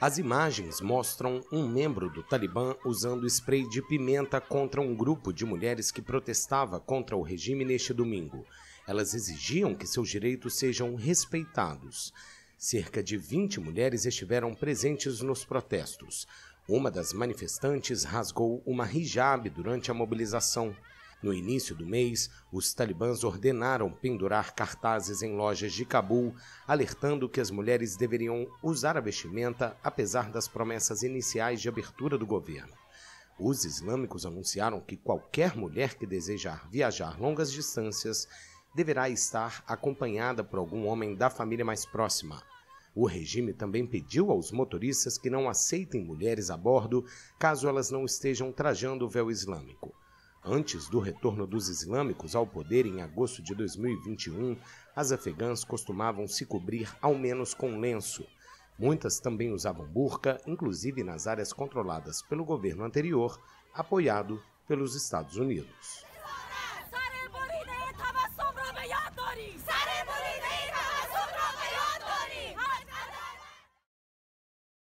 As imagens mostram um membro do Talibã usando spray de pimenta contra um grupo de mulheres que protestava contra o regime neste domingo. Elas exigiam que seus direitos sejam respeitados. Cerca de 20 mulheres estiveram presentes nos protestos. Uma das manifestantes rasgou uma hijab durante a mobilização. No início do mês, os talibãs ordenaram pendurar cartazes em lojas de Cabul, alertando que as mulheres deveriam usar a vestimenta, apesar das promessas iniciais de abertura do governo. Os islâmicos anunciaram que qualquer mulher que desejar viajar longas distâncias deverá estar acompanhada por algum homem da família mais próxima. O regime também pediu aos motoristas que não aceitem mulheres a bordo caso elas não estejam trajando o véu islâmico. Antes do retorno dos islâmicos ao poder em agosto de 2021, as afegãs costumavam se cobrir ao menos com lenço. Muitas também usavam burca, inclusive nas áreas controladas pelo governo anterior, apoiado pelos Estados Unidos.